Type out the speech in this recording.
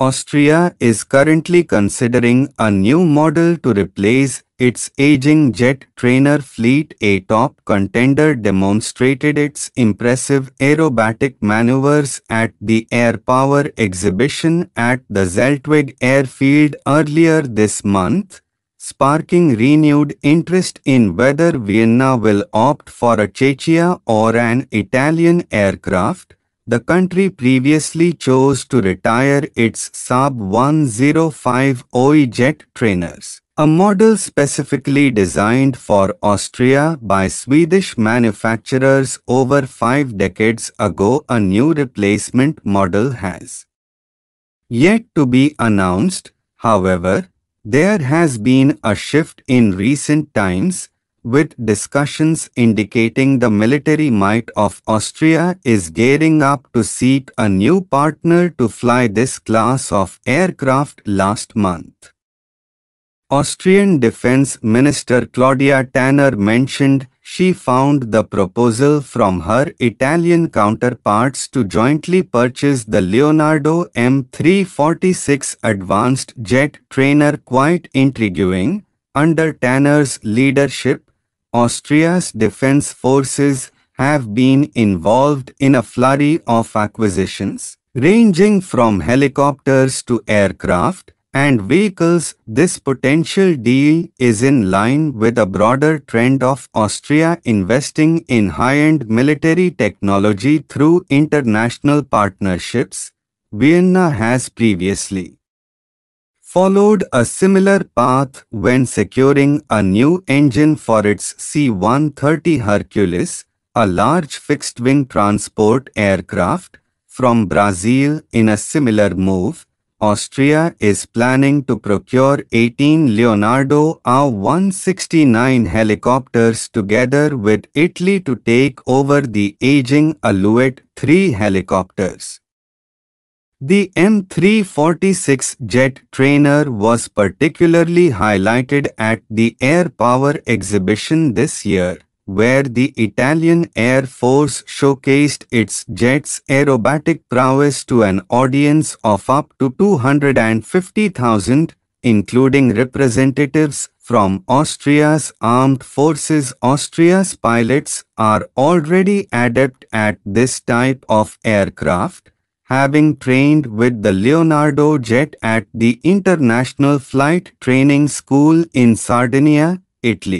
Austria is currently considering a new model to replace its aging jet trainer fleet. A top contender demonstrated its impressive aerobatic maneuvers at the Air Power exhibition at the Zeltweg airfield earlier this month, sparking renewed interest in whether Vienna will opt for a Czechia or an Italian aircraft. The country previously chose to retire its Saab 105 OE jet trainers, a model specifically designed for Austria by Swedish manufacturers over five decades ago. A new replacement model has yet to be announced, however, there has been a shift in recent times with discussions indicating the military might of Austria is gearing up to seek a new partner to fly this class of aircraft last month. Austrian Defense Minister Claudia Tanner mentioned she found the proposal from her Italian counterparts to jointly purchase the Leonardo M346 advanced jet trainer quite intriguing. Under Tanner's leadership, Austria's defense forces have been involved in a flurry of acquisitions, ranging from helicopters to aircraft and vehicles. This potential deal is in line with a broader trend of Austria investing in high-end military technology through international partnerships, Vienna has previously followed a similar path when securing a new engine for its C-130 Hercules, a large fixed-wing transport aircraft, from Brazil in a similar move, Austria is planning to procure 18 Leonardo R-169 helicopters together with Italy to take over the aging Alouette 3 helicopters. The M346 jet trainer was particularly highlighted at the Air Power exhibition this year, where the Italian Air Force showcased its jet's aerobatic prowess to an audience of up to 250,000, including representatives from Austria's armed forces. Austria's pilots are already adept at this type of aircraft having trained with the Leonardo jet at the International Flight Training School in Sardinia, Italy.